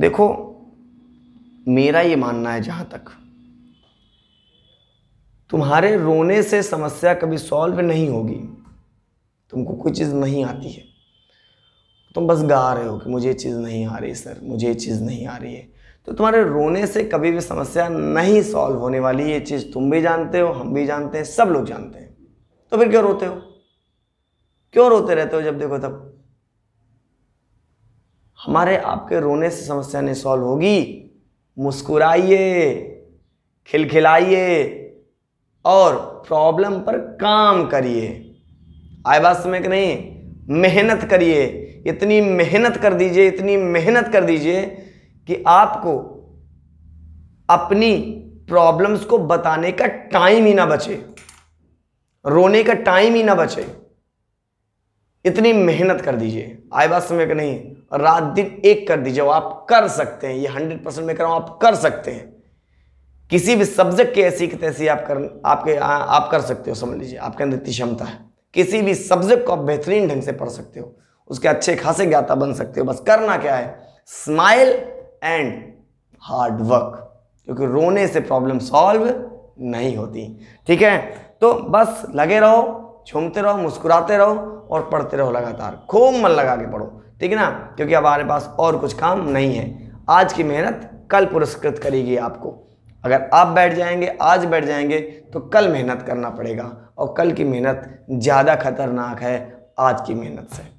देखो मेरा ये मानना है जहां तक तुम्हारे रोने से समस्या कभी सॉल्व नहीं होगी तुमको कोई चीज़ नहीं आती है तुम बस गा रहे हो कि मुझे चीज़ नहीं आ रही सर मुझे ये चीज़ नहीं आ रही है तो तुम्हारे रोने से कभी भी समस्या नहीं सॉल्व होने वाली ये चीज़ तुम भी जानते हो हम भी जानते हैं सब लोग जानते हैं तो फिर क्यों रोते हो क्यों रोते रहते हो जब देखो तब हमारे आपके रोने से समस्या नहीं सॉल्व होगी मुस्कुराइए खिलखिलाइए और प्रॉब्लम पर काम करिए आए बात समय कि नहीं मेहनत करिए इतनी मेहनत कर दीजिए इतनी मेहनत कर दीजिए कि आपको अपनी प्रॉब्लम्स को बताने का टाइम ही ना बचे रोने का टाइम ही ना बचे इतनी मेहनत कर दीजिए आए बात समय का नहीं रात दिन एक कर दीजिए आप कर सकते हैं ये हंड्रेड परसेंट मैं कर रहा हूँ आप कर सकते हैं किसी भी सब्जेक्ट के ऐसी की तैसी आप कर आपके आ, आप कर सकते हो समझ लीजिए आपके अंदर इतनी क्षमता है किसी भी सब्जेक्ट को आप बेहतरीन ढंग से पढ़ सकते हो उसके अच्छे खासे ज्ञाता बन सकते हो बस करना क्या है स्माइल एंड हार्ड वर्क क्योंकि रोने से प्रॉब्लम सॉल्व नहीं होती ठीक है तो बस लगे रहो झूमते रहो मुस्कुराते रहो और पढ़ते रहो लगातार खूब मन लगा के पढ़ो ठीक है ना क्योंकि हमारे पास और कुछ काम नहीं है आज की मेहनत कल पुरस्कृत करेगी आपको अगर आप बैठ जाएंगे आज बैठ जाएंगे तो कल मेहनत करना पड़ेगा और कल की मेहनत ज़्यादा खतरनाक है आज की मेहनत से